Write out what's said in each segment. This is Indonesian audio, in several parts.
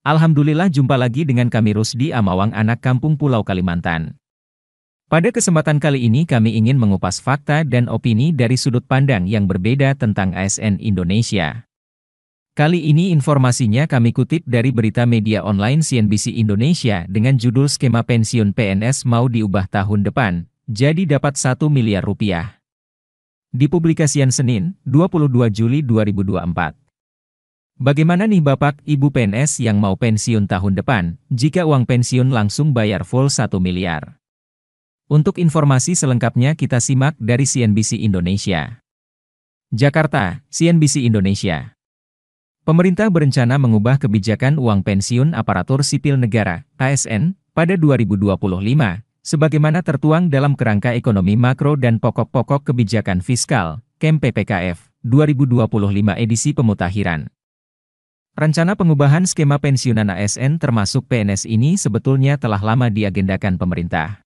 Alhamdulillah jumpa lagi dengan kami Rusdi Amawang anak kampung Pulau Kalimantan. Pada kesempatan kali ini kami ingin mengupas fakta dan opini dari sudut pandang yang berbeda tentang ASN Indonesia. Kali ini informasinya kami kutip dari berita media online CNBC Indonesia dengan judul Skema Pensiun PNS mau diubah tahun depan, jadi dapat 1 miliar rupiah. Di publikasian Senin, 22 Juli 2024. Bagaimana nih Bapak, Ibu PNS yang mau pensiun tahun depan, jika uang pensiun langsung bayar full 1 miliar? Untuk informasi selengkapnya kita simak dari CNBC Indonesia. Jakarta, CNBC Indonesia. Pemerintah berencana mengubah kebijakan uang pensiun aparatur sipil negara (ASN) pada 2025, sebagaimana tertuang dalam kerangka ekonomi makro dan pokok-pokok kebijakan fiskal (KEM PPKF) 2025 edisi pemutahiran. Rencana pengubahan skema pensiunan ASN termasuk PNS ini sebetulnya telah lama diagendakan pemerintah.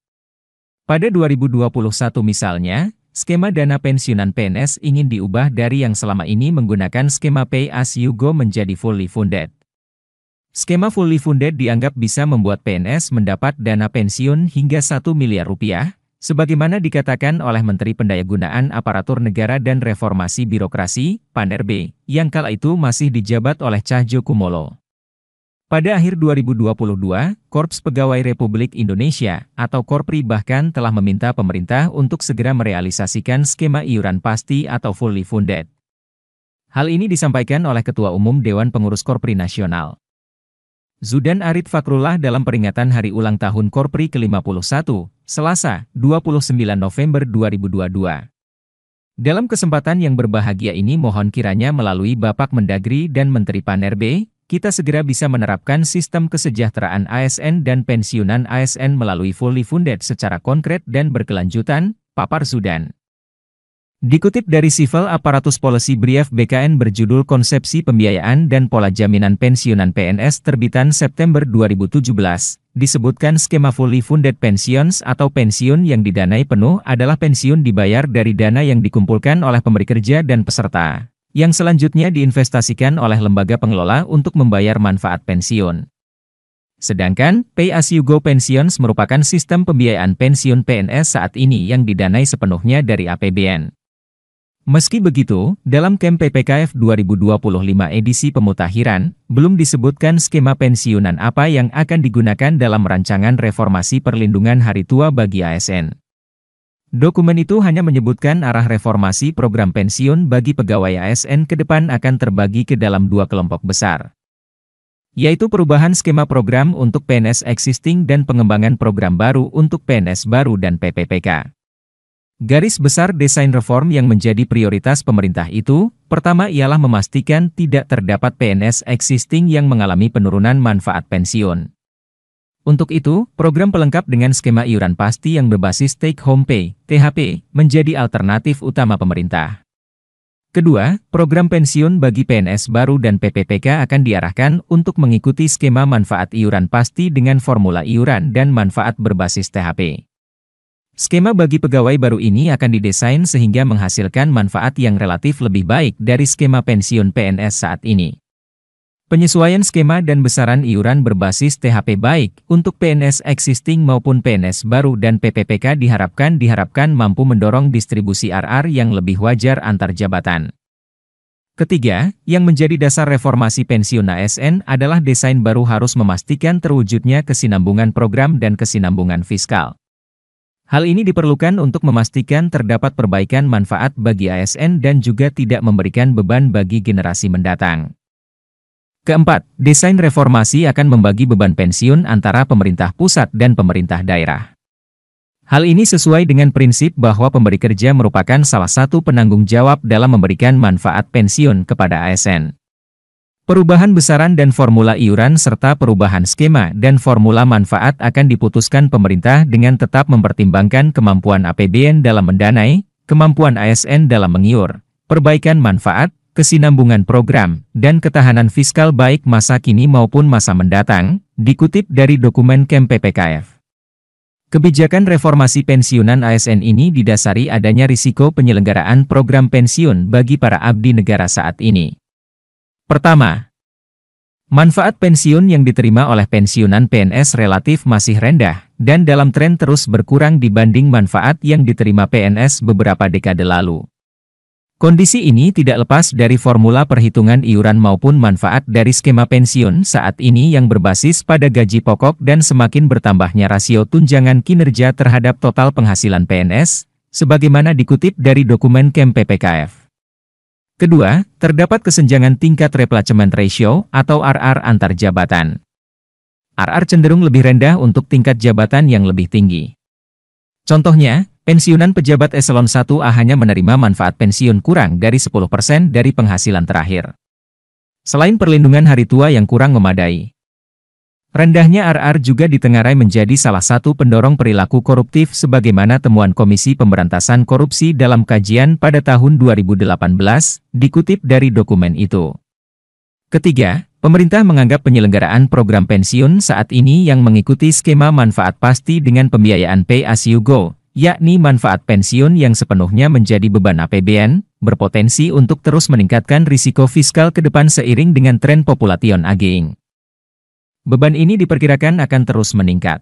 Pada 2021 misalnya, skema dana pensiunan PNS ingin diubah dari yang selama ini menggunakan skema pay as you go menjadi fully funded. Skema fully funded dianggap bisa membuat PNS mendapat dana pensiun hingga 1 miliar rupiah, Sebagaimana dikatakan oleh Menteri Pendayagunaan Aparatur Negara dan Reformasi Birokrasi, Pan RB, yang kala itu masih dijabat oleh Cahjo Kumolo. Pada akhir 2022, Korps Pegawai Republik Indonesia atau Korpri bahkan telah meminta pemerintah untuk segera merealisasikan skema iuran pasti atau fully funded. Hal ini disampaikan oleh Ketua Umum Dewan Pengurus Korpri Nasional. Zudan Arid Fakrullah dalam peringatan hari ulang tahun Korpri ke-51, Selasa, 29 November 2022. Dalam kesempatan yang berbahagia ini mohon kiranya melalui Bapak Mendagri dan Menteri Pan-RB, kita segera bisa menerapkan sistem kesejahteraan ASN dan pensiunan ASN melalui fully funded secara konkret dan berkelanjutan, papar Zudan. Dikutip dari Civil Apparatus Policy Brief BKN berjudul Konsepsi Pembiayaan dan Pola Jaminan Pensiunan PNS terbitan September 2017, disebutkan skema fully funded pensions atau pensiun yang didanai penuh adalah pensiun dibayar dari dana yang dikumpulkan oleh pemberi kerja dan peserta, yang selanjutnya diinvestasikan oleh lembaga pengelola untuk membayar manfaat pensiun. Sedangkan, Pay As You Go Pensions merupakan sistem pembiayaan pensiun PNS saat ini yang didanai sepenuhnya dari APBN. Meski begitu, dalam KEM PPKF 2025 edisi pemutahiran, belum disebutkan skema pensiunan apa yang akan digunakan dalam rancangan reformasi perlindungan hari tua bagi ASN. Dokumen itu hanya menyebutkan arah reformasi program pensiun bagi pegawai ASN ke depan akan terbagi ke dalam dua kelompok besar, yaitu perubahan skema program untuk PNS existing dan pengembangan program baru untuk PNS baru dan PPPK. Garis besar desain reform yang menjadi prioritas pemerintah itu, pertama ialah memastikan tidak terdapat PNS existing yang mengalami penurunan manfaat pensiun. Untuk itu, program pelengkap dengan skema iuran pasti yang berbasis take home pay (THP) menjadi alternatif utama pemerintah. Kedua, program pensiun bagi PNS baru dan PPPK akan diarahkan untuk mengikuti skema manfaat iuran pasti dengan formula iuran dan manfaat berbasis THP. Skema bagi pegawai baru ini akan didesain sehingga menghasilkan manfaat yang relatif lebih baik dari skema pensiun PNS saat ini. Penyesuaian skema dan besaran iuran berbasis THP baik untuk PNS existing maupun PNS baru dan PPPK diharapkan diharapkan mampu mendorong distribusi RR yang lebih wajar antar jabatan. Ketiga, yang menjadi dasar reformasi pensiun ASN adalah desain baru harus memastikan terwujudnya kesinambungan program dan kesinambungan fiskal. Hal ini diperlukan untuk memastikan terdapat perbaikan manfaat bagi ASN dan juga tidak memberikan beban bagi generasi mendatang. Keempat, desain reformasi akan membagi beban pensiun antara pemerintah pusat dan pemerintah daerah. Hal ini sesuai dengan prinsip bahwa pemberi kerja merupakan salah satu penanggung jawab dalam memberikan manfaat pensiun kepada ASN. Perubahan besaran dan formula iuran serta perubahan skema dan formula manfaat akan diputuskan pemerintah dengan tetap mempertimbangkan kemampuan APBN dalam mendanai, kemampuan ASN dalam mengiur, perbaikan manfaat, kesinambungan program, dan ketahanan fiskal baik masa kini maupun masa mendatang, dikutip dari dokumen KEM PPKF. Kebijakan reformasi pensiunan ASN ini didasari adanya risiko penyelenggaraan program pensiun bagi para abdi negara saat ini. Pertama, manfaat pensiun yang diterima oleh pensiunan PNS relatif masih rendah dan dalam tren terus berkurang dibanding manfaat yang diterima PNS beberapa dekade lalu. Kondisi ini tidak lepas dari formula perhitungan iuran maupun manfaat dari skema pensiun saat ini yang berbasis pada gaji pokok dan semakin bertambahnya rasio tunjangan kinerja terhadap total penghasilan PNS, sebagaimana dikutip dari dokumen KEM PPKF. Kedua, terdapat kesenjangan tingkat replacement ratio atau RR antar jabatan. RR cenderung lebih rendah untuk tingkat jabatan yang lebih tinggi. Contohnya, pensiunan pejabat eselon 1A hanya menerima manfaat pensiun kurang dari 10% dari penghasilan terakhir. Selain perlindungan hari tua yang kurang memadai, Rendahnya RR juga ditengarai menjadi salah satu pendorong perilaku koruptif sebagaimana temuan Komisi Pemberantasan Korupsi dalam kajian pada tahun 2018, dikutip dari dokumen itu. Ketiga, pemerintah menganggap penyelenggaraan program pensiun saat ini yang mengikuti skema manfaat pasti dengan pembiayaan pay as you go, yakni manfaat pensiun yang sepenuhnya menjadi beban APBN, berpotensi untuk terus meningkatkan risiko fiskal ke depan seiring dengan tren population aging. Beban ini diperkirakan akan terus meningkat.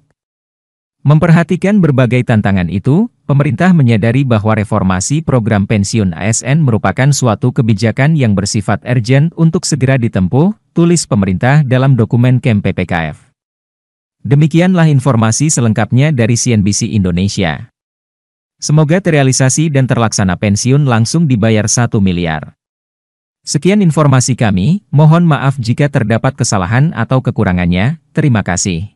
Memperhatikan berbagai tantangan itu, pemerintah menyadari bahwa reformasi program pensiun ASN merupakan suatu kebijakan yang bersifat urgent untuk segera ditempuh, tulis pemerintah dalam dokumen KEM PPKF. Demikianlah informasi selengkapnya dari CNBC Indonesia. Semoga terrealisasi dan terlaksana pensiun langsung dibayar 1 miliar. Sekian informasi kami, mohon maaf jika terdapat kesalahan atau kekurangannya, terima kasih.